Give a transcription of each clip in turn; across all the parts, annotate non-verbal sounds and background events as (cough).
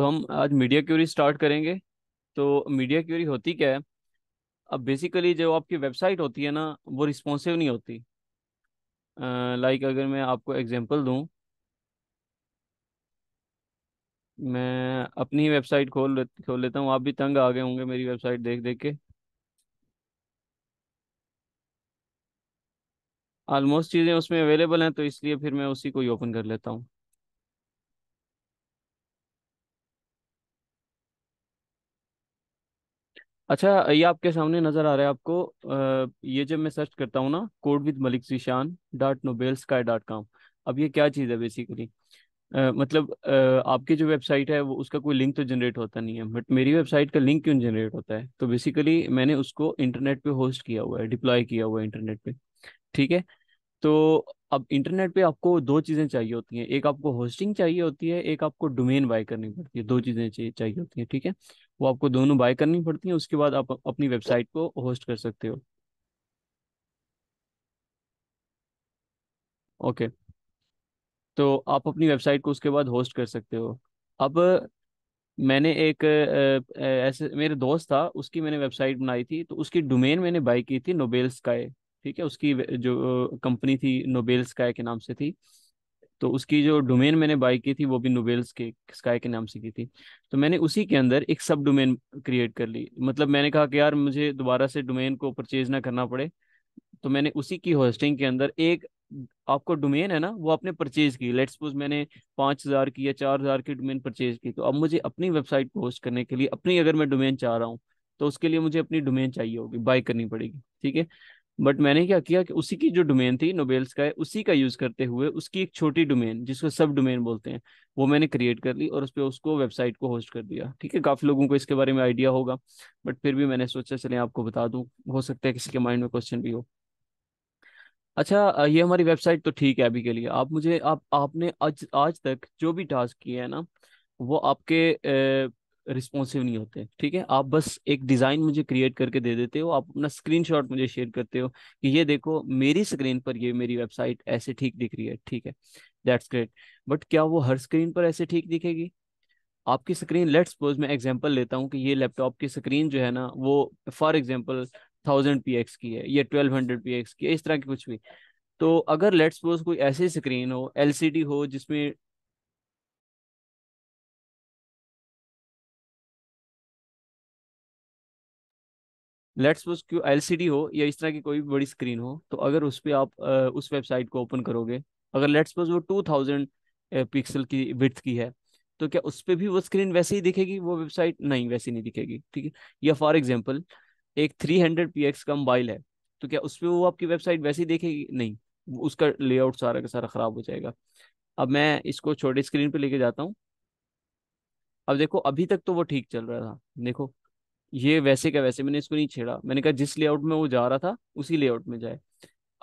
तो हम आज मीडिया क्यूरी स्टार्ट करेंगे तो मीडिया क्यूरी होती क्या है अब बेसिकली जो आपकी वेबसाइट होती है ना वो रिस्पॉन्सिव नहीं होती लाइक अगर मैं आपको एग्जांपल दूं मैं अपनी ही वेबसाइट खोल ले, खोल लेता हूँ आप भी तंग आ गए होंगे मेरी वेबसाइट देख देख के आलमोस्ट चीज़ें उसमें अवेलेबल हैं तो इसलिए फिर मैं उसी को ही ओपन कर लेता हूँ अच्छा ये आपके सामने नजर आ रहा है आपको आ, ये जब मैं सर्च करता हूँ ना code with Malik Zeeshan dot noble sky dot com अब ये क्या चीज़ है बेसिकली मतलब आ, आपकी जो वेबसाइट है वो उसका कोई लिंक तो जनरेट होता नहीं है बट मेरी वेबसाइट का लिंक क्यों जनरेट होता है तो बेसिकली मैंने उसको इंटरनेट पे होस्ट किया हुआ है डिप्लॉय किया हुआ है इंटरनेट पे ठीक है तो अब इंटरनेट पे आपको दो चीज़ें चाहिए होती हैं एक आपको होस्टिंग चाहिए होती है एक आपको डोमेन बाय करनी पड़ती है दो चीज़ें चाहिए होती हैं ठीक है वो आपको दोनों बाय करनी पड़ती हैं उसके बाद आप अपनी वेबसाइट को होस्ट कर सकते हो ओके तो आप अपनी वेबसाइट को उसके बाद होस्ट कर सकते हो अब मैंने एक ऐसे मेरे दोस्त था उसकी मैंने वेबसाइट बनाई थी तो उसकी डोमेन मैंने बाई की थी नोबेल स्काई ठीक है उसकी जो कंपनी थी नोबेल स्काई के नाम से थी तो उसकी जो डोमेन मैंने बाई की थी वो भी नोबेल्स के स्काई के नाम से की थी तो मैंने उसी के अंदर एक सब डोमेन क्रिएट कर ली मतलब मैंने कहा कि यार मुझे दोबारा से डोमेन को परचेज ना करना पड़े तो मैंने उसी की होस्टिंग के अंदर एक आपको डोमेन है ना वो आपने परचेज की लेट्स सपोज मैंने पाँच हज़ार की या चार हज़ार की डोमेन परचेज की तो अब मुझे अपनी वेबसाइट को होस्ट करने के लिए अपनी अगर मैं डोमेन चाह रहा हूँ तो उसके लिए मुझे अपनी डोमेन चाहिए होगी बाई करनी पड़ेगी ठीक है बट मैंने क्या किया कि उसी की जो डोमेन थी नोबेल्स का है उसी का यूज करते हुए उसकी एक छोटी डोमेन जिसको सब डोमेन बोलते हैं वो मैंने क्रिएट कर ली और उस पर उसको वेबसाइट को होस्ट कर दिया ठीक है काफी लोगों को इसके बारे में आइडिया होगा बट फिर भी मैंने सोचा चले आपको बता दूं हो सकता है किसी के माइंड में क्वेश्चन भी हो अच्छा ये हमारी वेबसाइट तो ठीक है अभी के लिए आप मुझे आप आपने आज आज तक जो भी टास्क किए हैं ना वो आपके रिस्पॉन्सिव नहीं होते ठीक है आप बस एक डिज़ाइन मुझे क्रिएट करके दे देते हो आप अपना स्क्रीन मुझे शेयर करते हो कि ये देखो मेरी स्क्रीन पर ये मेरी वेबसाइट ऐसे ठीक दिख रही है ठीक है दैट्स ग्रेट बट क्या वो हर स्क्रीन पर ऐसे ठीक दिखेगी आपकी स्क्रीन लेट्स सपोज मैं एग्जांपल लेता हूँ कि ये लैपटॉप की स्क्रीन जो है ना वो फॉर एग्जांपल थाउजेंड पी की है या ट्वेल्व हंड्रेड पी की है इस तरह की कुछ भी तो अगर लेट्स सपोज कोई ऐसी स्क्रीन हो एलसीडी हो जिसमें लेट्स सपोज क्यों एल हो या इस तरह की कोई भी बड़ी स्क्रीन हो तो अगर उस पर आप उस वेबसाइट को ओपन करोगे अगर लेट्स सपोज वो टू थाउजेंड पिक्सल की विथ की है तो क्या उस पर भी वो स्क्रीन वैसे ही दिखेगी वो वेबसाइट नहीं वैसी नहीं दिखेगी ठीक है या फॉर एग्जाम्पल एक थ्री हंड्रेड पी एक्स का मोबाइल है तो क्या उस पर वो आपकी वेबसाइट वैसे ही देखेगी नहीं उसका लेआउट सारा का सारा ख़राब हो जाएगा अब मैं इसको छोटे स्क्रीन पर लेके जाता हूँ अब देखो अभी तक तो वो ठीक चल रहा था देखो ये वैसे का वैसे मैंने इसको नहीं छेड़ा मैंने कहा जिस लेआउट में वो जा रहा था उसी लेआउट में जाए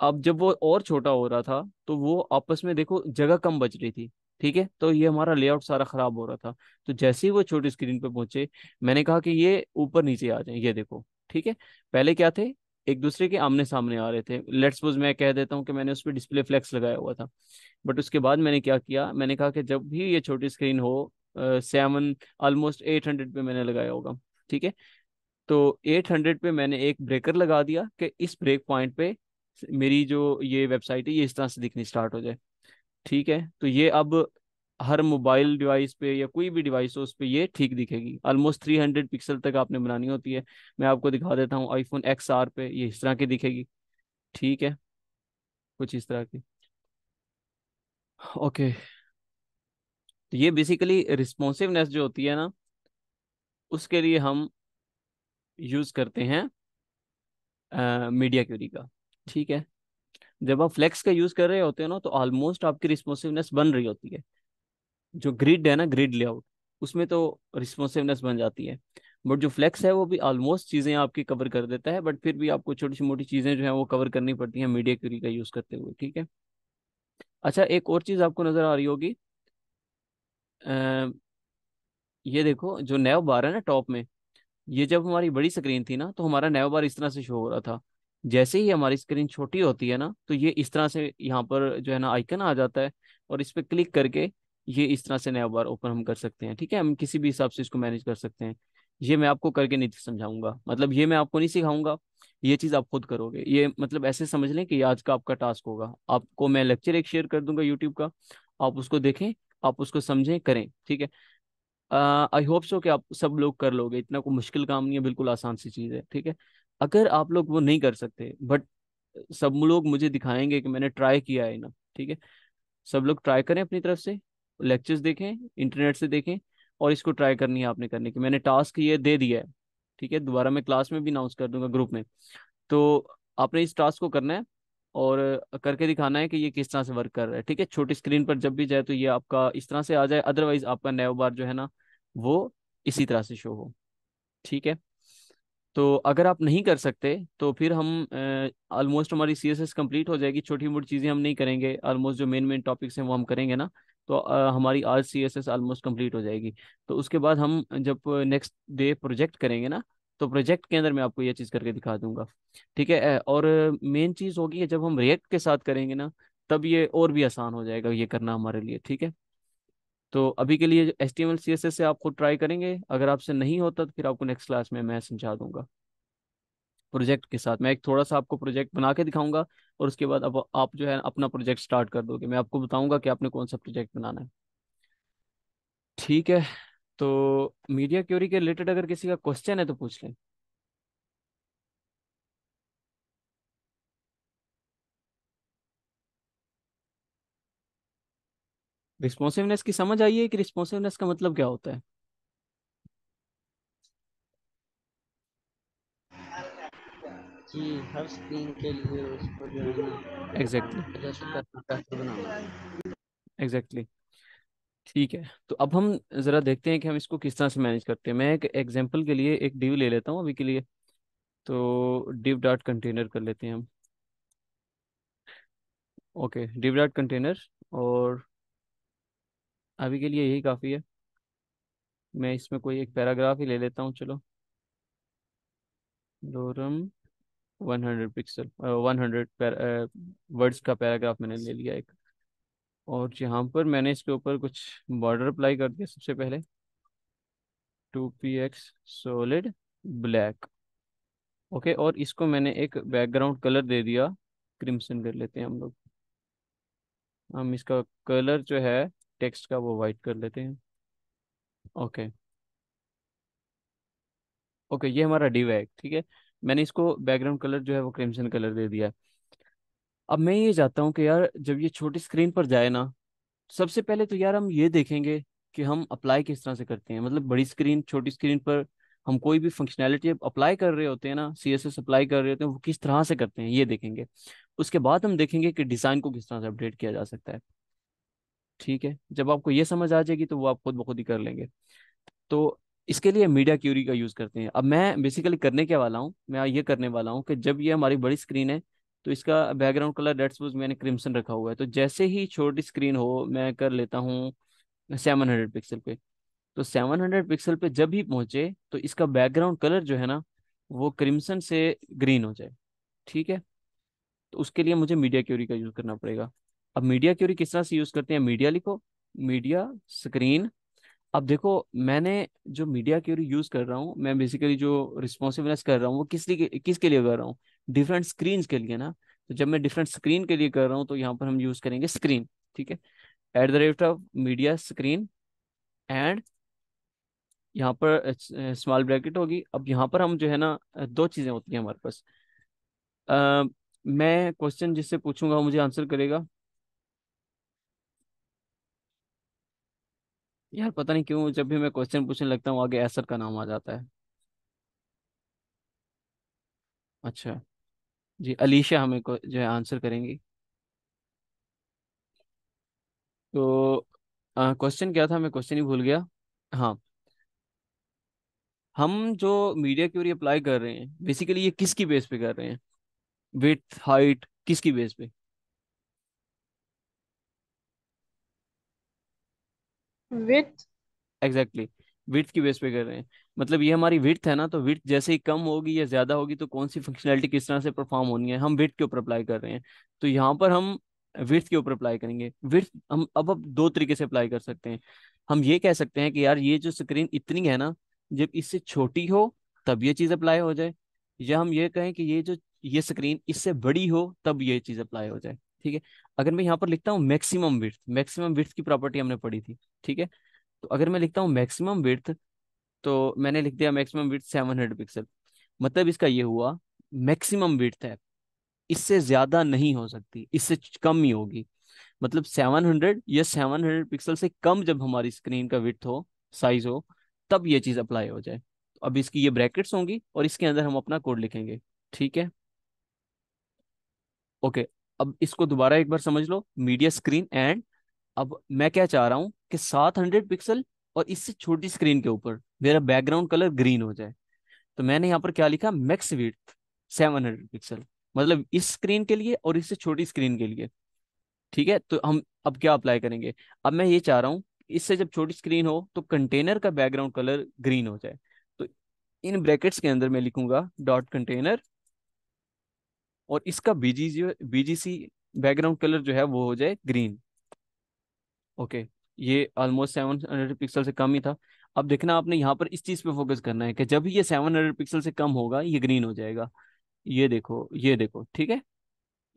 अब जब वो और छोटा हो रहा था तो वो आपस में देखो जगह कम बच रही थी ठीक है तो ये हमारा लेआउट सारा खराब हो रहा था तो जैसे ही वो छोटी स्क्रीन पे पहुंचे मैंने कहा कि ये ऊपर नीचे आ जाए ये देखो ठीक है पहले क्या थे एक दूसरे के आमने सामने आ रहे थे लेट्स सपोज मैं कह देता हूँ कि मैंने उस पर डिस्प्ले फ्लैक्स लगाया हुआ था बट उसके बाद मैंने क्या किया मैंने कहा कि जब भी ये छोटी स्क्रीन हो सेवन ऑलमोस्ट एट हंड्रेड पे मैंने लगाया होगा ठीक है तो 800 पे मैंने एक ब्रेकर लगा दिया कि इस ब्रेक पॉइंट पे मेरी जो ये वेबसाइट है ये इस तरह से दिखनी स्टार्ट हो जाए ठीक है तो ये अब हर मोबाइल डिवाइस पे या कोई भी डिवाइस हो उस पर यह ठीक दिखेगी ऑलमोस्ट 300 पिक्सल तक आपने बनानी होती है मैं आपको दिखा देता हूँ आईफोन एक्स आर पे ये इस तरह की दिखेगी ठीक है कुछ इस तरह की ओके तो ये बेसिकली रिस्पॉन्सिवनेस जो होती है ना उसके लिए हम यूज करते हैं मीडिया क्यूरी का ठीक है जब आप फ्लेक्स का यूज कर रहे होते हैं ना तो ऑलमोस्ट आपकी रिस्पॉन्सिवनेस बन रही होती है जो ग्रिड है ना ग्रिड लेआउट उसमें तो रिस्पॉन्सिवनेस बन जाती है बट जो फ्लेक्स है वो भी ऑलमोस्ट चीज़ें आपकी कवर कर देता है बट फिर भी आपको छोटी मोटी चीज़ें जो है वो कवर करनी पड़ती हैं मीडिया क्यूरी का यूज़ करते हुए ठीक है अच्छा एक और चीज़ आपको नज़र आ रही होगी ये देखो जो नैव बार है ना टॉप में ये जब हमारी बड़ी स्क्रीन थी ना तो हमारा नया बार इस तरह से शो हो रहा था जैसे ही हमारी स्क्रीन छोटी होती है ना तो ये इस तरह से यहाँ पर जो है ना आइकन आ जाता है और इस पर क्लिक करके ये इस तरह से नया बार ओपन हम कर सकते हैं ठीक है हम किसी भी हिसाब से इसको मैनेज कर सकते हैं ये मैं आपको करके नहीं समझाऊंगा मतलब ये मैं आपको नहीं सिखाऊंगा ये चीज़ आप खुद करोगे ये मतलब ऐसे समझ लें कि आज का आपका टास्क होगा आपको मैं लेक्चर एक शेयर कर दूंगा यूट्यूब का आप उसको देखें आप उसको समझें करें ठीक है आई होप सो कि आप सब लोग कर लोगे इतना कोई मुश्किल काम नहीं है बिल्कुल आसान सी चीज़ है ठीक है अगर आप लोग वो नहीं कर सकते बट सब लोग मुझे दिखाएंगे कि मैंने ट्राई किया है ना ठीक है सब लोग ट्राई करें अपनी तरफ से लेक्चर्स देखें इंटरनेट से देखें और इसको ट्राई करनी है आपने करने की मैंने टास्क ये दे दिया है ठीक है दोबारा मैं क्लास में भी अनाउंस कर दूंगा ग्रुप में तो आपने इस टास्क को करना है और करके दिखाना है कि ये किस तरह से वर्क कर रहा है ठीक है छोटी स्क्रीन पर जब भी जाए तो ये आपका इस तरह से आ जाए अदरवाइज आपका नैव बार जो है ना वो इसी तरह से शो हो ठीक है तो अगर आप नहीं कर सकते तो फिर हम ऑलमोस्ट हमारी सी एस एस हो जाएगी छोटी मोटी चीज़ें हम नहीं करेंगे ऑलमोस्ट जो मेन मेन टॉपिक्स हैं वो हम करेंगे ना तो आ, हमारी आज C S S almost complete हो जाएगी तो उसके बाद हम जब नेक्स्ट डे प्रोजेक्ट करेंगे ना तो प्रोजेक्ट के अंदर मैं आपको यह चीज़ करके दिखा दूंगा ठीक है और मेन चीज़ होगी जब हम रिएक्ट के साथ करेंगे ना तब ये और भी आसान हो जाएगा ये करना हमारे लिए ठीक है तो अभी के लिए S T M L C S S से आपको ट्राई करेंगे अगर आपसे नहीं होता तो फिर आपको नेक्स्ट क्लास में मैं समझा दूंगा प्रोजेक्ट के साथ मैं एक थोड़ा सा आपको प्रोजेक्ट बना के दिखाऊंगा और उसके बाद अब आप जो है अपना प्रोजेक्ट स्टार्ट कर दोगे मैं आपको बताऊंगा कि आपने कौन सा प्रोजेक्ट बनाना है ठीक है तो मीडिया क्यूरी के रिलेटेड अगर किसी का क्वेश्चन है तो पूछ लें रिस्पॉन्सिवनेस की समझ आई है कि रिस्पॉन्सिवनेस का मतलब क्या होता है कि हर स्क्रीन के लिए उसको जो है ना एग्जैक्टली एग्जैक्टली ठीक है तो अब हम जरा देखते हैं कि हम इसको किस तरह से मैनेज करते हैं मैं एक एग्जांपल के लिए एक डिव ले लेता हूँ अभी के लिए तो डिव डॉट कंटेनर कर लेते हैं हम ओके डिव डॉट कंटेनर और अभी के लिए यही काफ़ी है मैं इसमें कोई एक पैराग्राफ ही ले लेता हूँ चलो lorem one hundred pixel one hundred words का पैराग्राफ मैंने ले लिया एक और यहाँ पर मैंने इसके ऊपर कुछ बॉर्डर अप्लाई कर दिया सबसे पहले two P X solid black okay और इसको मैंने एक बैकग्राउंड कलर दे दिया क्रिमसन कर लेते हैं हम लोग हम इसका कलर जो है टेक्स्ट का वो वाइट कर लेते हैं ओके ओके ये हमारा डिवैक ठीक है मैंने इसको बैकग्राउंड कलर जो है वो क्रिमसन कलर दे दिया अब मैं ये चाहता हूँ कि यार जब ये छोटी स्क्रीन पर जाए ना सबसे पहले तो यार हम ये देखेंगे कि हम अप्लाई किस तरह से करते हैं मतलब बड़ी स्क्रीन छोटी स्क्रीन पर हम कोई भी फंक्शनैलिटी अप्लाई कर रहे होते हैं ना सी एस एस अप्लाई कर रहे होते हैं वो किस तरह से करते हैं ये देखेंगे उसके बाद हम देखेंगे कि डिज़ाइन को किस तरह से अपडेट किया जा सकता है ठीक है जब आपको ये समझ आ जाएगी तो वो आप खुद ब खुद ही कर लेंगे तो इसके लिए मीडिया क्यूरी का यूज़ करते हैं अब मैं बेसिकली करने के वाला हूँ मैं ये करने वाला हूँ कि जब ये हमारी बड़ी स्क्रीन है तो इसका बैकग्राउंड कलर डेट सपोज मैंने क्रिमसन रखा हुआ है तो जैसे ही छोटी स्क्रीन हो मैं कर लेता हूँ सेवन हंड्रेड पिक्सल पे तो सेवन हंड्रेड पिक्सल पे जब भी पहुंचे तो इसका बैकग्राउंड कलर जो है ना वो क्रिमसन से ग्रीन हो जाए ठीक है तो उसके लिए मुझे मीडिया क्यूरी का यूज़ करना पड़ेगा अब मीडिया क्यूरी किस तरह से यूज़ करते हैं मीडिया लिखो मीडिया स्क्रीन अब देखो मैंने जो मीडिया क्यूरी यूज़ कर रहा हूँ मैं बेसिकली जो रिस्पॉन्सिवनेस कर रहा हूँ वो किस लिए किसके लिए कर रहा हूँ डिफरेंट स्क्रीन के लिए ना तो जब मैं डिफरेंट स्क्रीन के लिए कर रहा हूँ तो यहाँ पर हम यूज करेंगे स्क्रीन ठीक है at the rate of media screen and यहाँ पर स्मॉल ब्रैकेट होगी अब यहाँ पर हम जो है ना दो चीज़ें होती हैं हमारे पास मैं क्वेश्चन जिससे पूछूंगा मुझे आंसर करेगा यार पता नहीं क्यों जब भी मैं क्वेश्चन पूछने लगता हूँ आगे एसर का नाम आ जाता है अच्छा जी अलीशा हमें को जो है आंसर करेंगी तो क्वेश्चन क्या था मैं क्वेश्चन ही भूल गया हाँ हम जो मीडिया क्यूरी अप्लाई कर रहे हैं बेसिकली ये किसकी बेस पे कर रहे हैं विथ हाइट किसकी बेस पे विथ एग्जैक्टली विथ की बेस पे कर रहे हैं मतलब ये हमारी विथ है ना तो विथ जैसे ही कम होगी या ज्यादा होगी तो कौन सी फंक्शनैलिटी किस तरह से परफॉर्म होनी है हम विथ के ऊपर अप्लाई कर रहे हैं तो यहाँ पर हम विथ के ऊपर अप्लाई करेंगे विथ हम अब अब दो तरीके से अप्लाई कर सकते हैं हम ये कह सकते हैं कि यार ये जो स्क्रीन इतनी है ना जब इससे छोटी हो तब ये चीज़ अप्लाई हो जाए या हम ये कहें कि ये जो ये स्क्रीन इससे बड़ी हो तब ये चीज़ अप्लाई हो जाए ठीक है अगर मैं यहाँ पर लिखता हूँ मैक्सिमम विर्थ मैक्सिमम विर्थ की प्रॉपर्टी हमने पढ़ी थी ठीक है तो अगर मैं लिखता हूँ मैक्सिमम विर्थ तो मैंने लिख दिया maximum width seven hundred pixel मतलब इसका ये हुआ मैक्सिमम विर्थ है इससे ज्यादा नहीं हो सकती इससे कम ही होगी मतलब 700 या 700 पिक्सल से कम जब हमारी स्क्रीन का विथ हो साइज हो तब ये चीज अप्लाई हो जाए तो अब इसकी ये ब्रैकेट्स होंगी और इसके अंदर हम अपना कोड लिखेंगे ठीक है ओके अब इसको दोबारा एक बार समझ लो मीडिया स्क्रीन एंड अब मैं क्या चाह रहा हूं कि 700 पिक्सल और इससे छोटी स्क्रीन के ऊपर मेरा बैकग्राउंड कलर ग्रीन हो जाए तो मैंने यहाँ पर क्या लिखा max width seven hundred pixel मतलब इस स्क्रीन के लिए और इससे छोटी स्क्रीन के लिए ठीक है तो हम अब क्या अप्लाई करेंगे अब मैं ये चाह रहा हूँ इससे जब छोटी स्क्रीन हो तो कंटेनर का बैकग्राउंड कलर ग्रीन हो जाए तो इन ब्रैकेट्स के अंदर मैं लिखूंगा डॉट कंटेनर और इसका बीजी बीजीसी बैकग्राउंड कलर जो है वो हो जाए ग्रीन ओके ये ऑलमोस्ट सेवन हंड्रेड पिक्सल से कम ही था अब देखना आपने यहाँ पर इस चीज पे फोकस करना है कि जब ये सेवन हंड्रेड पिक्सल से कम होगा ये ग्रीन हो जाएगा ये देखो ये देखो ठीक है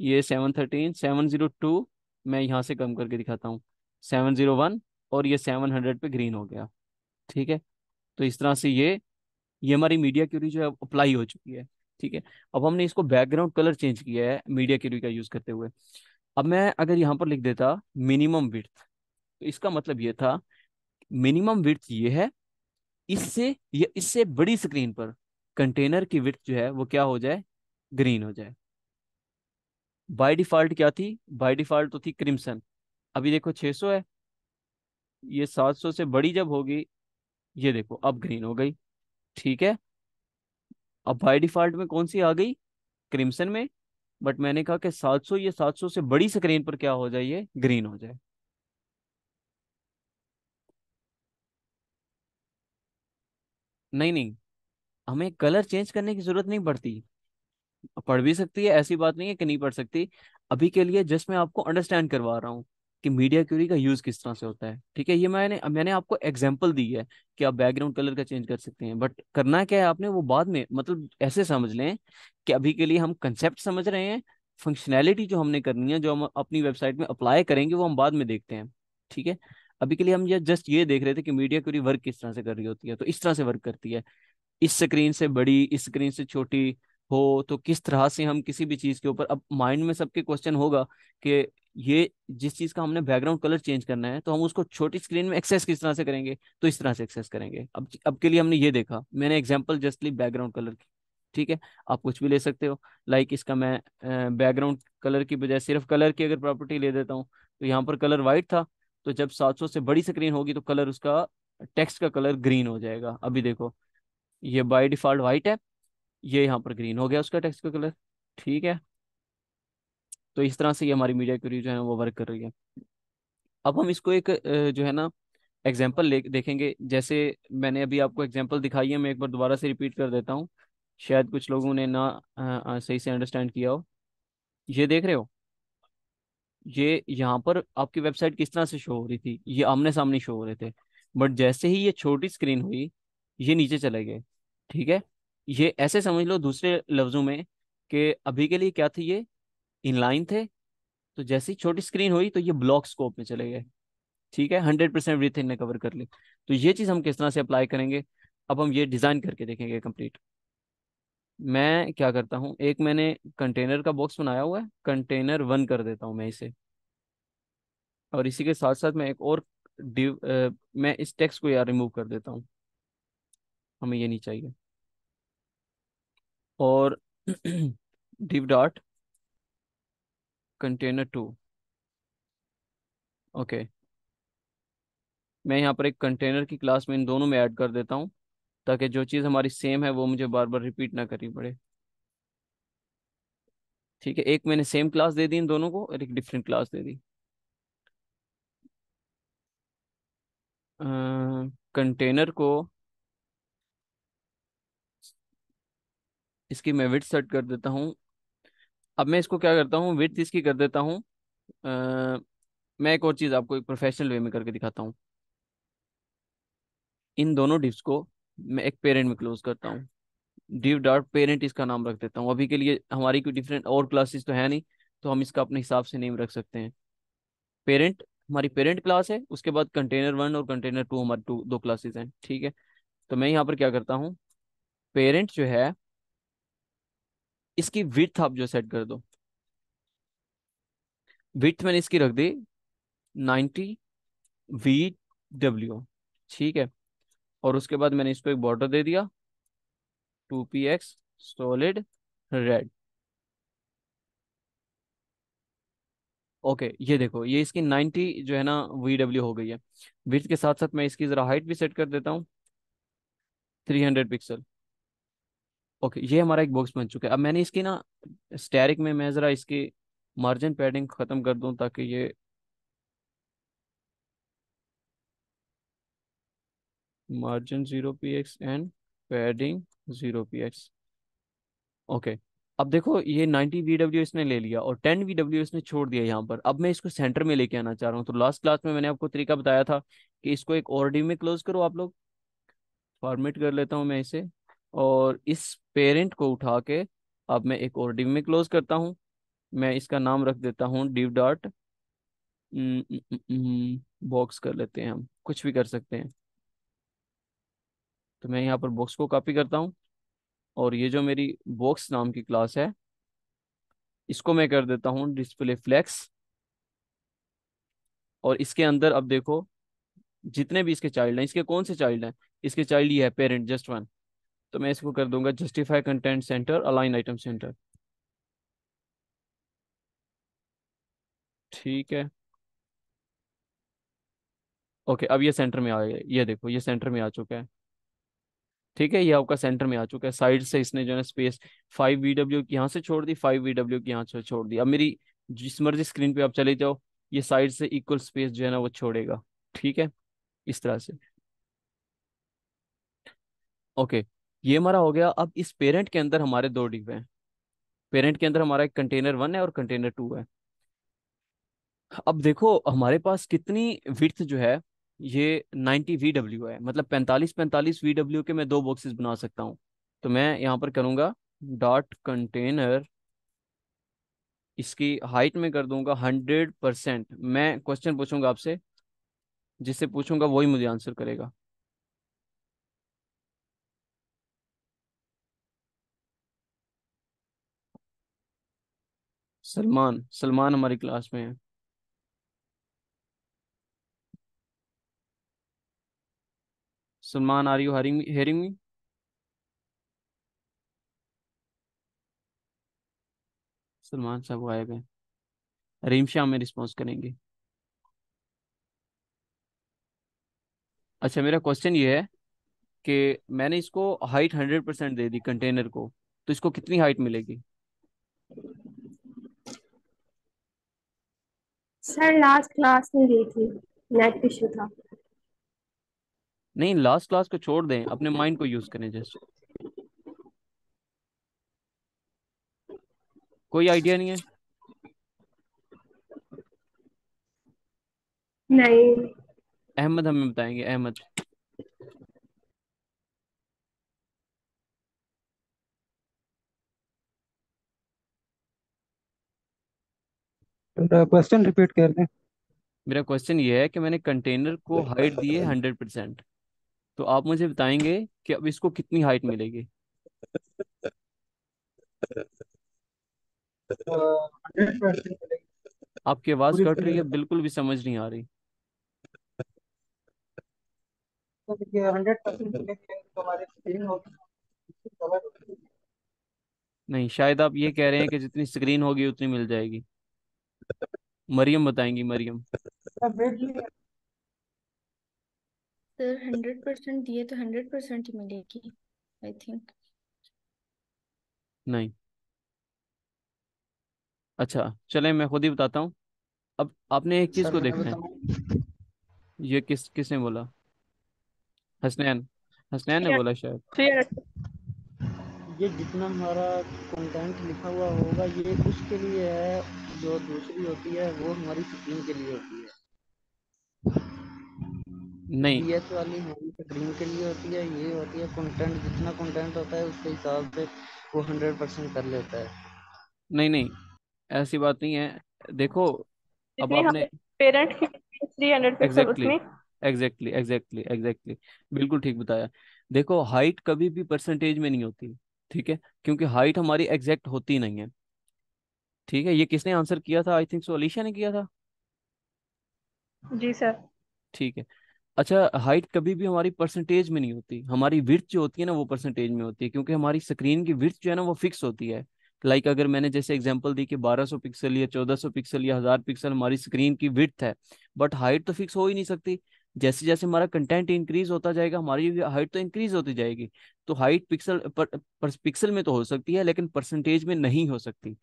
ये seven thirteen seven zero two मैं यहाँ से कम करके दिखाता हूँ सेवन जीरो वन और ये सेवन हंड्रेड पे ग्रीन हो गया ठीक है तो इस तरह से ये ये हमारी मीडिया क्यूरी जो है अप्लाई हो चुकी है ठीक है अब हमने इसको बैकग्राउंड कलर चेंज किया है मीडिया क्यूरी का यूज करते हुए अब मैं अगर यहाँ पर लिख देता मिनिमम विथ तो इसका मतलब ये था मिनिमम विथ ये है इससे ये इससे बड़ी स्क्रीन पर कंटेनर की विथ जो है वो क्या हो जाए ग्रीन हो जाए बाय डिफॉल्ट क्या थी बाय डिफॉल्ट तो थी क्रिम्सन अभी देखो 600 है ये 700 से बड़ी जब होगी ये देखो अब ग्रीन हो गई ठीक है अब बाय डिफॉल्ट में कौन सी आ गई क्रिम्सन में बट मैंने कहा कि 700 ये 700 से बड़ी स्क्रीन पर क्या हो जाए ये ग्रीन हो जाए नहीं नहीं हमें कलर चेंज करने की जरूरत नहीं पड़ती पढ़ भी सकती है ऐसी बात नहीं है कि नहीं पढ़ सकती अभी के लिए जस्ट मैं आपको अंडरस्टैंड करवा रहा हूँ कि मीडिया क्यूरी का यूज किस तरह से होता है ठीक है ये मैंने मैंने आपको एग्जाम्पल दी है कि आप बैकग्राउंड कलर का चेंज कर सकते हैं बट करना क्या है आपने वो बाद में मतलब ऐसे समझ लें कि अभी के लिए हम कंसेप्ट समझ रहे हैं फंक्शनैलिटी जो हमने करनी है जो हम अपनी वेबसाइट में अप्लाई करेंगे वो हम बाद में देखते हैं ठीक है अभी के लिए हम ये जस्ट ये देख रहे थे कि मीडिया क्यूरी वर्क किस तरह से कर रही होती है तो इस तरह से वर्क करती है इस स्क्रीन से बड़ी इस स्क्रीन से छोटी हो तो किस तरह से हम किसी भी चीज़ के ऊपर अब माइंड में सबके क्वेश्चन होगा कि ये जिस चीज़ का हमने बैकग्राउंड कलर चेंज करना है तो हम उसको छोटी स्क्रीन में एक्सेस किस तरह से करेंगे तो इस तरह से एक्सेस करेंगे अब अब के लिए हमने ये देखा मैंने एग्जाम्पल जस्ट ली बैकग्राउंड कलर की ठीक है आप कुछ भी ले सकते हो लाइक इसका मैं बैकग्राउंड कलर की बजाय सिर्फ कलर की अगर प्रॉपर्टी ले देता हूँ तो यहाँ पर कलर व्हाइट था तो जब 700 से बड़ी स्क्रीन होगी तो कलर उसका टेक्स्ट का कलर ग्रीन हो जाएगा अभी देखो ये बाय डिफॉल्ट वाइट है ये यहाँ पर ग्रीन हो गया उसका टेक्स्ट का कलर ठीक है तो इस तरह से ये हमारी मीडिया क्यूरी जो है वो वर्क कर रही है अब हम इसको एक जो है ना एग्जाम्पल ले देखेंगे जैसे मैंने अभी आपको एग्जाम्पल दिखाई है मैं एक बार दोबारा से रिपीट कर देता हूँ शायद कुछ लोगों ने ना आ, आ, सही से अंडरस्टैंड किया हो ये देख रहे हो ये यहाँ पर आपकी वेबसाइट किस तरह से शो हो रही थी ये आमने सामने शो हो रहे थे बट जैसे ही ये छोटी स्क्रीन हुई ये नीचे चले गए ठीक है ये ऐसे समझ लो दूसरे लफ्जों में कि अभी के लिए क्या थे ये इनलाइन थे तो जैसे ही छोटी स्क्रीन हुई तो ये ब्लॉक स्कोप में चले गए ठीक है हंड्रेड परसेंट एवरीथिंग ने कवर कर ली तो ये चीज़ हम किस तरह से अप्लाई करेंगे अब हम ये डिज़ाइन करके देखेंगे कंप्लीट मैं क्या करता हूँ एक मैंने कंटेनर का बॉक्स बनाया हुआ है कंटेनर वन कर देता हूँ मैं इसे और इसी के साथ साथ मैं एक और डिव मैं इस टेक्स्ट को यार रिमूव कर देता हूँ हमें ये नहीं चाहिए और (clears throat) div dot container two okay मैं यहाँ पर एक कंटेनर की क्लास में इन दोनों में ऐड कर देता हूँ ताकि जो चीज़ हमारी सेम है वो मुझे बार बार रिपीट ना करनी पड़े ठीक है एक मैंने सेम क्लास दे दी इन दोनों को और एक डिफरेंट क्लास दे दी कंटेनर को इसकी मैं विथ सेट कर देता हूँ अब मैं इसको क्या करता हूँ विथ इसकी कर देता हूँ मैं एक और चीज़ आपको एक प्रोफेशनल वे में करके दिखाता हूँ इन दोनों डिप्स को मैं एक पेरेंट में क्लोज करता हूँ डिव डॉट पेरेंट इसका नाम रख देता हूँ अभी के लिए हमारी कोई डिफरेंट और क्लासेस तो है नहीं तो हम इसका अपने हिसाब से नेम रख सकते हैं पेरेंट हमारी पेरेंट क्लास है उसके बाद कंटेनर वन और कंटेनर टू हमारे टू दो क्लासेस हैं ठीक है तो मैं यहाँ पर क्या करता हूँ पेरेंट जो है इसकी विथ आप जो सेट कर दो विथ मैंने इसकी रख दी नाइन्टी वी डब्ल्यू ठीक है और उसके बाद मैंने इसको एक बॉर्डर दे दिया two P X solid red okay ये देखो ये इसकी 90 जो है ना वी डब्ल्यू हो गई है विथ के साथ साथ मैं इसकी ज़रा हाइट भी सेट कर देता हूँ 300 पिक्सल ओके ये हमारा एक बॉक्स बन चुका है अब मैंने इसकी ना स्टेरिक में मैं ज़रा इसकी मार्जिन पैडिंग ख़त्म कर दूँ ताकि ये margin zero P X and padding zero P X okay अब देखो ये 90 वीडब्ल्यू इसने ले लिया और 10 वीडब्ल्यू इसने छोड़ दिया यहाँ पर अब मैं इसको सेंटर में लेके आना चाह रहा हूँ तो लास्ट क्लास में मैंने आपको तरीका बताया था कि इसको एक और डी में क्लोज करो आप लोग फॉर्मेट कर लेता हूँ मैं इसे और इस पेरेंट को उठा के अब मैं एक और डी में क्लोज करता हूँ मैं इसका नाम रख देता हूँ डिव डॉट बॉक्स कर लेते हैं हम कुछ भी कर सकते हैं तो मैं यहाँ पर बॉक्स को कॉपी करता हूँ और ये जो मेरी बॉक्स नाम की क्लास है इसको मैं कर देता हूँ डिस्प्ले फ्लैक्स और इसके अंदर अब देखो जितने भी इसके चाइल्ड हैं इसके कौन से चाइल्ड हैं इसके चाइल्ड ये है पेरेंट जस्ट वन तो मैं इसको कर दूंगा justify content centre align item centre ठीक है ओके अब ये सेंटर में आ गया ये देखो ये सेंटर में आ चुका है ठीक है ये आपका सेंटर में आ चुका है साइड से इसने जो है स्पेस फाइव वी डब्ल्यू की यहाँ से छोड़ दी फाइव वी डब्ल्यू की यहाँ से छोड़ दी अब मेरी जिस मर्जी स्क्रीन पे आप चले जाओ ये साइड से इक्वल स्पेस जो है ना वो छोड़ेगा ठीक है इस तरह से ओके ये हमारा हो गया अब इस पेरेंट के अंदर हमारे दो डिब्बे हैं पेरेंट के अंदर हमारा एक कंटेनर वन है और कंटेनर टू है अब देखो हमारे पास कितनी विर्थ जो है ये 90 डब्ल्यू है मतलब 45 45 डब्ल्यू के मैं दो बॉक्सेस बना सकता हूँ तो मैं यहाँ पर करूँगा डॉट कंटेनर इसकी हाइट में कर दूंगा हंड्रेड परसेंट मैं क्वेश्चन पूछूंगा आपसे जिससे पूछूंगा वही मुझे आंसर करेगा सलमान सलमान हमारी क्लास में है Salman, are you hearing me? Hearing me? Salman साहब गायब है रीम शाह में रिस्पॉन्स करेंगे अच्छा मेरा क्वेश्चन ये है कि मैंने इसको हाइट हंड्रेड परसेंट दे दी कंटेनर को तो इसको कितनी हाइट मिलेगी सर लास्ट क्लास में दी थी नेट इशू था नहीं लास्ट क्लास को छोड़ दें अपने माइंड को यूज करें जस्ट कोई आइडिया नहीं है नहीं अहमद हमें बताएंगे अहमद क्वेश्चन रिपीट कर दें मेरा क्वेश्चन ये है कि मैंने कंटेनर को हाइट दी है हंड्रेड परसेंट तो आप मुझे बताएंगे कि अब इसको कितनी हाइट मिलेगी आपकी आवाज कट रही है बिल्कुल भी समझ नहीं आ रही तो नहीं शायद आप ये कह रहे हैं कि जितनी स्क्रीन होगी उतनी मिल जाएगी मरियम बताएंगी मरियम सर हंड्रेड परसेंट दिए तो हंड्रेड परसेंट ही मिलेगी आई थिंक नहीं अच्छा चले मैं खुद ही बताता हूँ अब आपने एक चीज को देखना है ये किस किसने बोला हसनैन हसनैन ने बोला शायद ये जितना हमारा कंटेंट लिखा हुआ होगा ये उसके लिए है जो दूसरी होती है वो हमारी स्क्रीन के लिए होती है नहीं बीएच वाली मूवी तो ग्रीन के लिए होती है ये होती है कंटेंट जितना कंटेंट होता है उसके हिसाब से वो हंड्रेड परसेंट कर लेता है नहीं नहीं ऐसी बात नहीं है देखो अब आपने पेरेंट की three hundred pixel exactly exactly exactly बिल्कुल ठीक बताया देखो हाइट कभी भी परसेंटेज में नहीं होती ठीक है क्योंकि हाइट हमारी एग्जैक्ट होती नहीं है ठीक है ये किसने आंसर किया था आई थिंक सो अलीशा ने किया था जी सर ठीक है अच्छा हाइट कभी भी हमारी परसेंटेज में नहीं होती हमारी विर्थ जो होती है ना वो परसेंटेज में होती है क्योंकि हमारी स्क्रीन की विर्थ जो है ना वो फिक्स होती है लाइक like अगर मैंने जैसे एग्जांपल दी कि 1200 पिक्सल या 1400 पिक्सल या 1000 पिक्सल हमारी स्क्रीन की विर्थ है बट हाइट तो फिक्स हो ही नहीं सकती जैसे जैसे हमारा कंटेंट इंक्रीज होता जाएगा हमारी हाइट तो इंक्रीज होती जाएगी तो हाइट पिक्सल पर, पर, पिक्सल में तो हो सकती है लेकिन परसेंटेज में नहीं हो सकती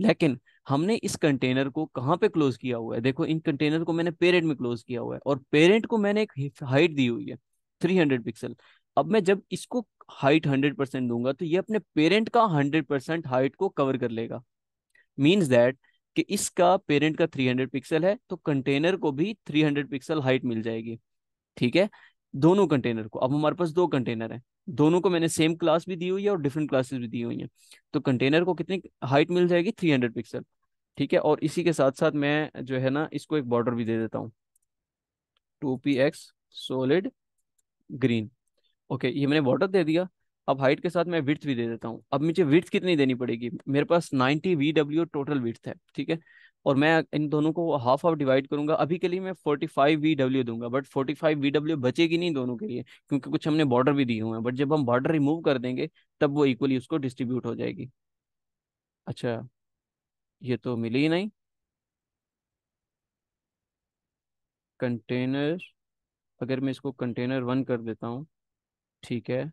लेकिन हमने इस कंटेनर को कहाँ पे क्लोज किया हुआ है देखो इन कंटेनर को मैंने पेरेंट में क्लोज किया हुआ है और पेरेंट को मैंने एक हाइट दी हुई है थ्री हंड्रेड पिक्सल अब मैं जब इसको हाइट हंड्रेड परसेंट दूंगा तो ये अपने पेरेंट का हंड्रेड परसेंट हाइट को कवर कर लेगा मीन्स दैट कि इसका पेरेंट का 300 पिक्सल है तो कंटेनर को भी 300 पिक्सल हाइट मिल जाएगी ठीक है दोनों कंटेनर को अब हमारे पास दो कंटेनर है दोनों को मैंने सेम क्लास भी दी हुई है और डिफरेंट क्लासेस भी दी हुई हैं तो कंटेनर को कितनी हाइट मिल जाएगी 300 पिक्सल ठीक है और इसी के साथ साथ मैं जो है ना इसको एक बॉर्डर भी दे देता हूँ two P X solid green okay ये मैंने बॉर्डर दे दिया अब हाइट के साथ मैं विथ भी दे देता हूँ अब मुझे विथ कितनी देनी पड़ेगी मेरे पास 90 वी डब्ल्यू टोटल विथ है ठीक है और मैं इन दोनों को हाफ हाफ डिवाइड करूंगा अभी के लिए मैं 45 वी डब्ल्यू दूंगा बट 45 वी डब्ल्यू बचेगी नहीं दोनों के लिए क्योंकि कुछ हमने बॉर्डर भी दिए हुए हैं बट जब हम बॉर्डर रिमूव कर देंगे तब वो इक्वली उसको डिस्ट्रीब्यूट हो जाएगी अच्छा ये तो मिली ही नहीं कंटेनर अगर मैं इसको कंटेनर वन कर देता हूँ ठीक है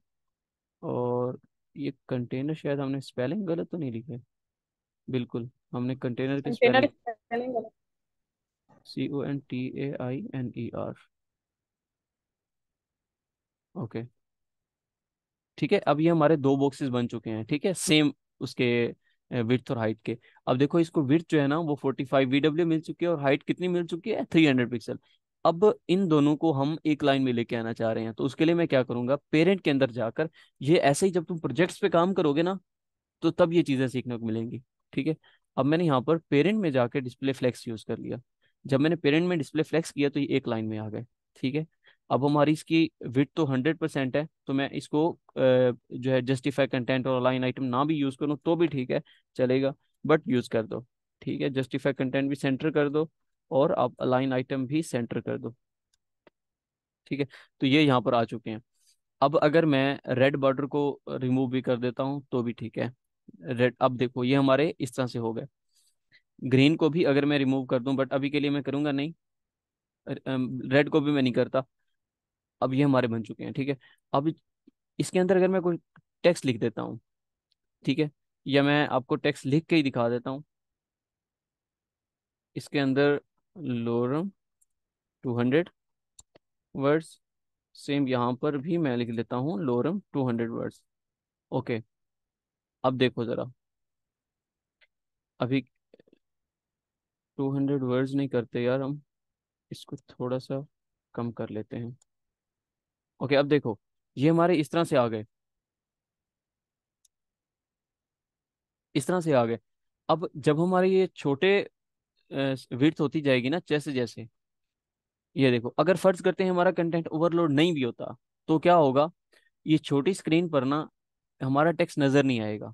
और ये कंटेनर शायद हमने स्पेलिंग गलत तो नहीं लिखी बिल्कुल हमने कंटेनर की spelling C O N T A I N E R okay ठीक है अब ये हमारे दो बॉक्सेस बन चुके हैं ठीक है सेम उसके विथ और हाइट के अब देखो इसको विथ जो है ना वो फोर्टी फाइव वीडब्ल्यू मिल चुकी है और हाइट कितनी मिल चुकी है थ्री हंड्रेड पिक्सल अब इन दोनों को हम एक लाइन में लेके आना चाह रहे हैं तो उसके लिए मैं क्या करूंगा पेरेंट के अंदर जाकर ये ऐसे ही जब तुम प्रोजेक्ट्स पे काम करोगे ना तो तब ये चीजें सीखने को मिलेंगी ठीक है अब मैंने यहाँ पर पेरेंट में जाकर डिस्प्ले फ्लेक्स यूज कर लिया जब मैंने पेरेंट में डिस्प्ले फ्लेक्स किया तो ये एक लाइन में आ गए ठीक है अब हमारी इसकी विथ तो हंड्रेड परसेंट है तो मैं इसको जो है जस्टिफाई कंटेंट और लाइन आइटम ना भी यूज करूँ तो भी ठीक है चलेगा बट यूज कर दो ठीक है जस्टिफाई कंटेंट भी सेंटर कर दो और आप अलाइन आइटम भी सेंटर कर दो ठीक है तो ये यहाँ पर आ चुके हैं अब अगर मैं रेड बॉर्डर को रिमूव भी कर देता हूँ तो भी ठीक है रेड अब देखो ये हमारे इस तरह से हो गए ग्रीन को भी अगर मैं रिमूव कर दूं बट अभी के लिए मैं करूंगा नहीं रेड को भी मैं नहीं करता अब ये हमारे बन चुके हैं ठीक है अब इसके अंदर अगर मैं कोई टेक्स्ट लिख देता हूँ ठीक है या मैं आपको टेक्स्ट लिख के ही दिखा देता हूँ इसके अंदर lorem two hundred words same यहाँ पर भी मैं लिख लेता हूँ lorem two hundred words okay अब देखो ज़रा अभी टू हंड्रेड वर्ड्स नहीं करते यार हम इसको थोड़ा सा कम कर लेते हैं ओके अब देखो ये हमारे इस तरह से आ गए इस तरह से आ गए अब जब हमारे ये छोटे विर्थ होती जाएगी ना जैसे जैसे ये देखो अगर फर्ज करते हैं हमारा कंटेंट ओवरलोड नहीं भी होता तो क्या होगा ये छोटी स्क्रीन पर ना हमारा टेक्स्ट नज़र नहीं आएगा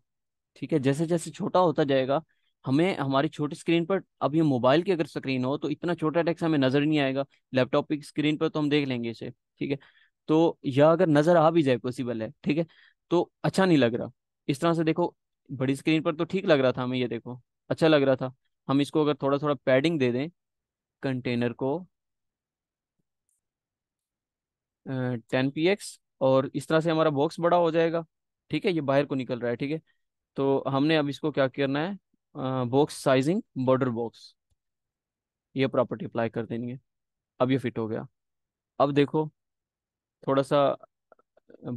ठीक है जैसे जैसे छोटा होता जाएगा हमें हमारी छोटी स्क्रीन पर अब ये मोबाइल की अगर स्क्रीन हो तो इतना छोटा टेक्स्ट हमें नज़र नहीं आएगा लैपटॉप की स्क्रीन पर तो हम देख लेंगे इसे ठीक है तो यह अगर नज़र आ भी जाए पॉसिबल है ठीक है तो अच्छा नहीं लग रहा इस तरह से देखो बड़ी स्क्रीन पर तो ठीक लग रहा था हमें ये देखो अच्छा लग रहा था हम इसको अगर थोड़ा थोड़ा पैडिंग दे दें कंटेनर को टेन पी एक्स और इस तरह से हमारा बॉक्स बड़ा हो जाएगा ठीक है ये बाहर को निकल रहा है ठीक है तो हमने अब इसको क्या करना है बॉक्स साइजिंग बॉर्डर बॉक्स ये प्रॉपर्टी अप्लाई कर देनी है अब ये फिट हो गया अब देखो थोड़ा सा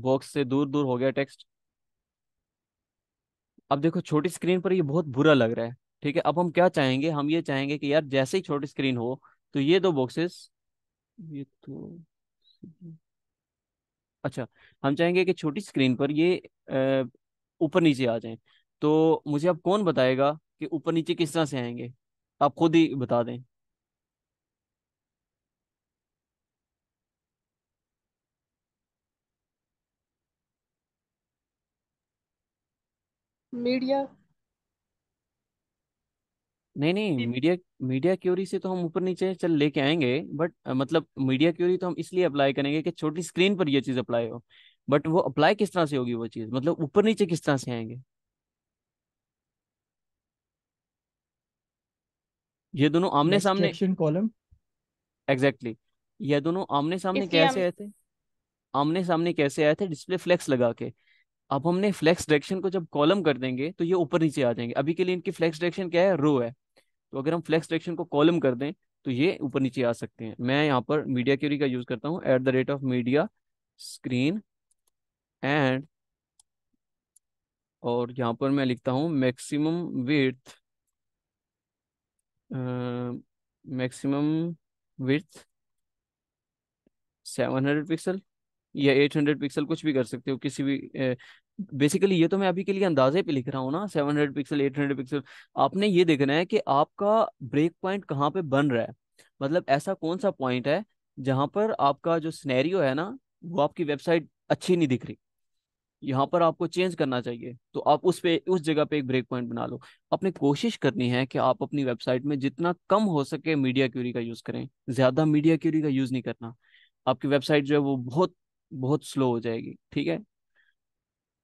बॉक्स से दूर दूर हो गया टेक्स्ट अब देखो छोटी स्क्रीन पर ये बहुत बुरा लग रहा है ठीक है अब हम क्या चाहेंगे हम ये चाहेंगे कि यार जैसे ही छोटी स्क्रीन हो तो ये दो बॉक्सेस ये तो अच्छा हम चाहेंगे कि छोटी स्क्रीन पर ये ऊपर नीचे आ जाए तो मुझे आप कौन बताएगा कि ऊपर नीचे किस तरह से आएंगे आप खुद ही बता दें मीडिया नहीं नहीं मीडिया मीडिया क्यूरी से तो हम ऊपर नीचे चल लेके आएंगे बट मतलब मीडिया क्यूरी तो हम इसलिए अप्लाई करेंगे कि छोटी स्क्रीन पर ये चीज अप्लाई हो बट वो अप्लाई किस तरह से होगी वो चीज मतलब ऊपर नीचे किस तरह से आएंगे ये दोनों आमने सामने कॉलम एग्जैक्टली exactly. ये दोनों आमने सामने कैसे आए थे आमने सामने कैसे आए थे डिस्प्ले फ्लेक्स लगा के अब हमने फ्लेक्स डायरेक्शन को जब कॉलम कर देंगे तो ये ऊपर नीचे आ जाएंगे अभी के लिए इनकी फ्लेक्स डायरेक्शन क्या है रो है तो अगर हम फ्लैक्स डायरेक्शन को कॉलम कर दें तो ये ऊपर नीचे आ सकते हैं मैं यहाँ पर मीडिया क्यूरी का यूज करता हूँ at the rate of media screen and और यहाँ पर मैं लिखता हूँ maximum width maximum width seven hundred pixel या एट हंड्रेड पिक्सल कुछ भी कर सकते हो किसी भी बेसिकली ये तो मैं अभी के लिए अंदाजे पे लिख रहा हूँ ना seven hundred pixel eight hundred pixel आपने ये देखना है कि आपका ब्रेक पॉइंट कहाँ पे बन रहा है मतलब ऐसा कौन सा पॉइंट है जहाँ पर आपका जो स्नैरियो है ना वो आपकी वेबसाइट अच्छी नहीं दिख रही यहाँ पर आपको चेंज करना चाहिए तो आप उस पे उस जगह पे एक ब्रेक पॉइंट बना लो आपने कोशिश करनी है कि आप अपनी वेबसाइट में जितना कम हो सके मीडिया क्यूरी का यूज़ करें ज़्यादा मीडिया क्यूरी का यूज़ नहीं करना आपकी वेबसाइट जो है वो बहुत बहुत स्लो हो जाएगी ठीक है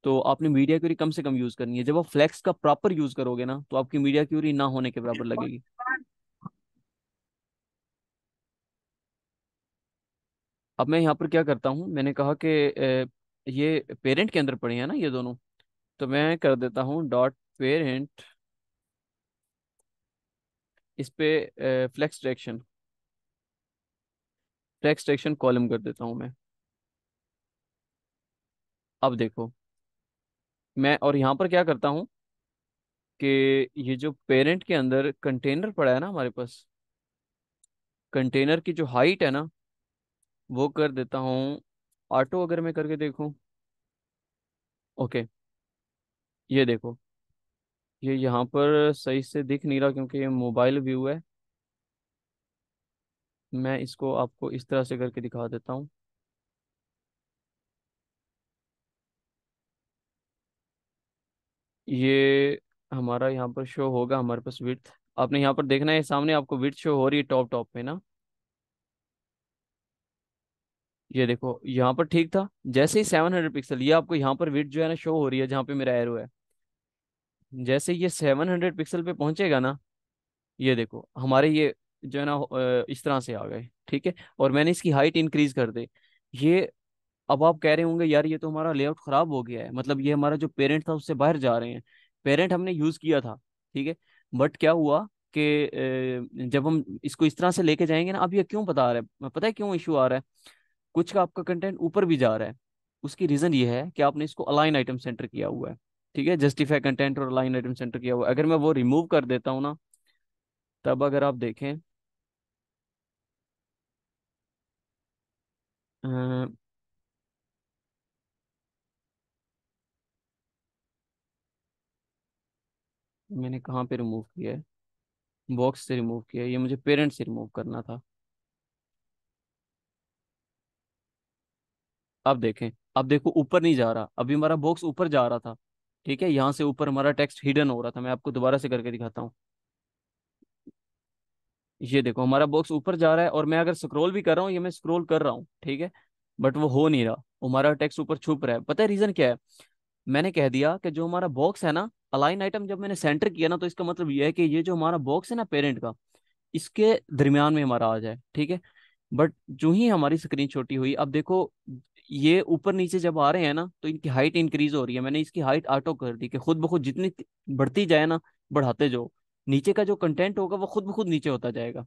तो आपने मीडिया क्यूरी कम से कम यूज करनी है जब आप फ्लेक्स का प्रॉपर यूज करोगे ना तो आपकी मीडिया क्यूरी ना होने के बराबर लगेगी अब मैं यहाँ पर क्या करता हूँ मैंने कहा कि ये पेरेंट के अंदर पड़े हैं ना ये दोनों तो मैं कर देता हूँ डॉट पेरेंट इस पे flex direction flex direction column कर देता हूँ मैं अब देखो मैं और यहाँ पर क्या करता हूँ कि ये जो पेरेंट के अंदर कंटेनर पड़ा है ना हमारे पास कंटेनर की जो हाइट है ना वो कर देता हूँ ऑटो अगर मैं करके देखूँ ओके ये देखो ये यहाँ पर सही से दिख नहीं रहा क्योंकि ये मोबाइल व्यू है मैं इसको आपको इस तरह से करके दिखा देता हूँ ये हमारा यहाँ पर शो होगा हमारे पास विथ आपने यहाँ पर देखना है सामने आपको विथ शो हो रही है टॉप टॉप में ना ये देखो यहाँ पर ठीक था जैसे ही सेवन हंड्रेड पिक्सल ये आपको यहाँ पर विथ जो है ना शो हो रही है जहाँ पे मेरा एरो है जैसे ये सेवन हंड्रेड पिक्सल पे पहुंचेगा ना ये देखो हमारे ये जो है ना इस तरह से आ गए ठीक है और मैंने इसकी हाइट इंक्रीज कर दी ये अब आप कह रहे होंगे यार ये तो हमारा लेआउट खराब हो गया है मतलब ये हमारा जो पेरेंट था उससे बाहर जा रहे हैं पेरेंट हमने यूज किया था ठीक है बट क्या हुआ कि जब हम इसको इस तरह से लेके जाएंगे ना अब ये क्यों बता रहे हैं पता है क्यों इशू आ रहा है कुछ का आपका कंटेंट ऊपर भी जा रहा है उसकी रीजन ये है कि आपने इसको अलाइन आइटम सेंटर किया हुआ है ठीक है जस्टिफाई कंटेंट और अलाइन आइटम सेंटर किया हुआ है अगर मैं वो रिमूव कर देता हूँ ना तब अगर आप देखें मैंने कहाँ पे रिमूव किया है बॉक्स से रिमूव किया है ये मुझे पेरेंट से रिमूव करना था अब देखें अब देखो ऊपर नहीं जा रहा अभी हमारा बॉक्स ऊपर जा रहा था ठीक है यहाँ से ऊपर हमारा टेक्स्ट हिडन हो रहा था मैं आपको दोबारा से करके दिखाता हूँ ये देखो हमारा बॉक्स ऊपर जा रहा है और मैं अगर स्क्रॉल भी कर रहा हूँ ये मैं स्क्रॉल कर रहा हूँ ठीक है बट वो हो नहीं रहा हमारा टेक्स्ट ऊपर छुप रहा है पता है रीजन क्या है मैंने कह दिया कि जो हमारा बॉक्स है ना अलाइन आइटम जब मैंने सेंटर किया ना तो इसका मतलब यह है कि ये जो हमारा बॉक्स है ना पेरेंट का इसके दरमियान में हमारा आ जाए ठीक है बट जो ही हमारी स्क्रीन छोटी हुई अब देखो ये ऊपर नीचे जब आ रहे हैं ना तो इनकी हाइट इंक्रीज हो रही है मैंने इसकी हाइट ऑटो कर दी कि खुद ब खुद जितनी बढ़ती जाए ना बढ़ाते जाओ नीचे का जो कंटेंट होगा वो खुद ब खुद नीचे होता जाएगा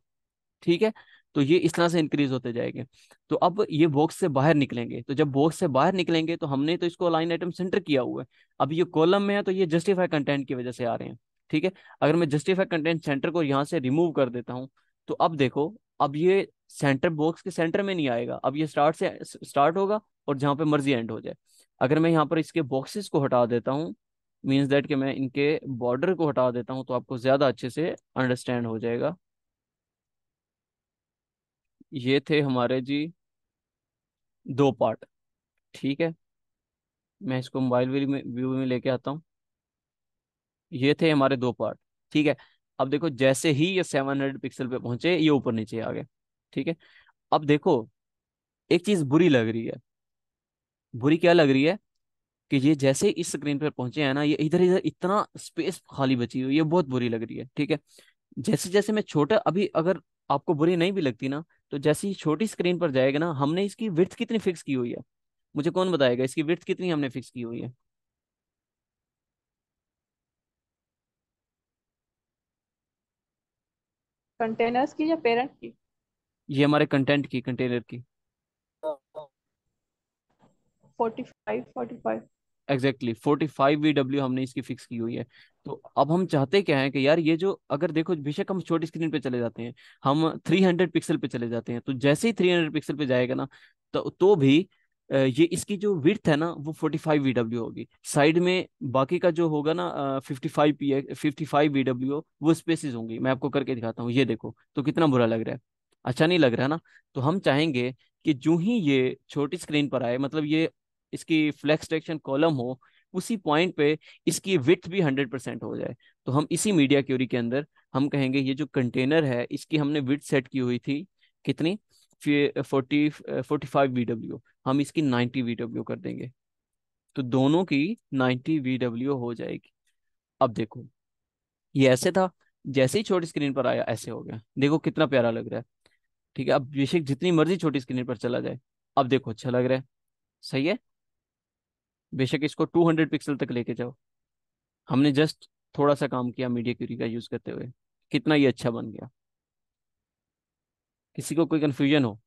ठीक है तो ये इस तरह से इंक्रीज होते जाएंगे तो अब ये बॉक्स से बाहर निकलेंगे तो जब बॉक्स से बाहर निकलेंगे तो हमने तो इसको लाइन आइटम सेंटर किया हुआ है अब ये कॉलम में है तो ये जस्टिफाई कंटेंट की वजह से आ रहे हैं ठीक है अगर मैं जस्टिफाई कंटेंट सेंटर को यहाँ से रिमूव कर देता हूँ तो अब देखो अब ये सेंटर बॉक्स के सेंटर में नहीं आएगा अब ये स्टार्ट से स्टार्ट होगा और जहाँ पे मर्जी एंड हो जाए अगर मैं यहाँ पर इसके बॉक्सेस को हटा देता हूँ मीन्स डेट कि मैं इनके बॉर्डर को हटा देता हूँ तो आपको ज़्यादा अच्छे से अंडरस्टैंड हो जाएगा ये थे हमारे जी दो पार्ट ठीक है मैं इसको मोबाइल व्यू में लेके आता हूँ ये थे हमारे दो पार्ट ठीक है अब देखो जैसे ही ये सेवन हंड्रेड पिक्सल पे पहुंचे ये ऊपर नीचे आ गए ठीक है अब देखो एक चीज बुरी लग रही है बुरी क्या लग रही है कि ये जैसे इस स्क्रीन पर पहुंचे हैं ना ये इधर इधर इतना स्पेस खाली बची हुई ये बहुत बुरी लग रही है ठीक है जैसे जैसे मैं छोटा अभी अगर आपको बुरी नहीं भी लगती ना तो जैसी छोटी स्क्रीन पर जाएगा ना हमने इसकी विर्थ कितनी फिक्स की हुई है मुझे कौन बताएगा इसकी विर्थ कितनी हमने फिक्स की हुई है कंटेनर्स की या पेरेंट की ये हमारे कंटेंट की कंटेनर की 45 45 exactly forty five V W हमने इसकी फिक्स की हुई है तो अब हम चाहते क्या है कि यार ये जो अगर देखो बेशक हम छोटी स्क्रीन पे चले जाते हैं हम थ्री हंड्रेड पिक्सल पे चले जाते हैं तो जैसे ही थ्री हंड्रेड पिक्सल पे जाएगा ना तो, तो भी ये इसकी जो विथ है ना वो फोर्टी फाइव वी डब्ल्यू होगी साइड में बाकी का जो होगा ना fifty five P A fifty five V W हो वो स्पेसिस होंगी मैं आपको करके दिखाता हूँ ये देखो तो कितना बुरा लग रहा है अच्छा नहीं लग रहा है ना तो हम चाहेंगे कि जो ही ये छोटी स्क्रीन पर आए मतलब ये इसकी फ्लेक्स डायरेक्शन कॉलम हो उसी पॉइंट पे इसकी विथ भी हंड्रेड परसेंट हो जाए तो हम इसी मीडिया क्यूरी के अंदर हम कहेंगे ये जो कंटेनर है इसकी हमने विथ सेट की हुई थी कितनी फोर्टी फोर्टी फाइव हम इसकी नाइन्टी वी कर देंगे तो दोनों की नाइन्टी वी हो जाएगी अब देखो ये ऐसे था जैसे ही छोटी स्क्रीन पर आया ऐसे हो गया देखो कितना प्यारा लग रहा है ठीक है अब बेशक जितनी मर्जी छोटी स्क्रीन पर चला जाए अब देखो अच्छा लग रहा है सही है बेशक इसको 200 पिक्सल तक लेके जाओ हमने जस्ट थोड़ा सा काम किया मीडिया क्यूरी का यूज करते हुए कितना ये अच्छा बन गया किसी को कोई कन्फ्यूजन हो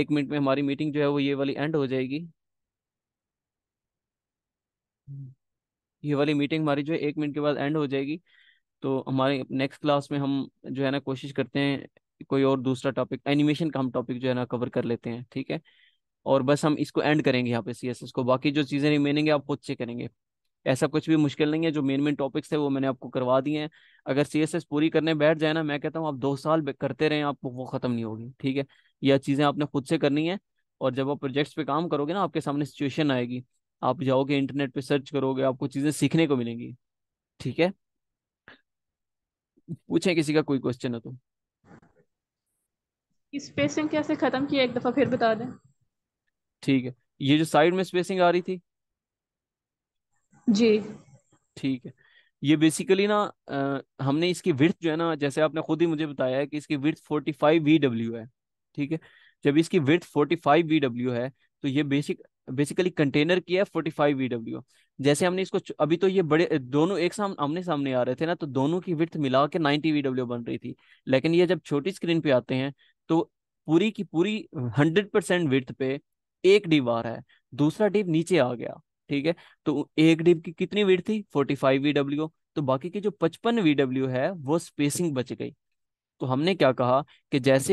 एक मिनट में हमारी मीटिंग जो है वो ये वाली एंड हो जाएगी ये वाली मीटिंग हमारी जो है एक मिनट के बाद एंड हो जाएगी तो हमारे नेक्स्ट क्लास में हम जो है ना कोशिश करते हैं कोई और दूसरा टॉपिक एनिमेशन का हम टॉपिक जो है ना कवर कर लेते हैं ठीक है और बस हम इसको एंड करेंगे यहाँ पे एस को बाकी जो चीज़ें रिमेनिंग है आप खुद से करेंगे ऐसा कुछ भी मुश्किल नहीं है जो मेन मेन टॉपिक्स थे वो मैंने आपको करवा दिए हैं अगर एस पूरी करने बैठ जाए ना मैं कहता हूँ आप दो साल करते रहें आपको वो ख़त्म नहीं होगी ठीक है यह चीज़ें आपने खुद से करनी है और जब आप प्रोजेक्ट्स पे काम करोगे ना आपके सामने सिचुएशन आएगी आप जाओगे इंटरनेट पे सर्च करोगे आपको चीज़ें सीखने को मिलेंगी ठीक है पूछें किसी का कोई क्वेश्चन है तो स्पेसिंग कैसे खत्म किया एक दफा फिर बता दें ठीक है ये जो साइड में स्पेसिंग आ रही थी जी ठीक है ये बेसिकली ना आ, हमने इसकी विर्थ जो है ना जैसे आपने खुद ही मुझे बताया है कि इसकी विर्थ 45 वीडब्ल्यू है ठीक है जब इसकी विर्थ 45 वीडब्ल्यू है तो ये बेसिक बेसिकली कंटेनर की है 45 वीडब्ल्यू जैसे हमने इसको अभी तो ये बड़े दोनों एक साम आमने सामने आ रहे थे ना तो दोनों की विर्थ मिला के वी डब्ल्यू बन रही थी लेकिन ये जब छोटी स्क्रीन पे आते हैं तो पूरी की पूरी हंड्रेड परसेंट विर्थ पे एक डिब आ रहा है दूसरा डिब नीचे आ गया ठीक है तो एक डिब की कितनी वीड थी फोर्टी फाइव वीडब्ल्यू तो बाकी की जो पचपन वीडब्ल्यू है वो स्पेसिंग बच गई तो हमने क्या कहा कि जैसे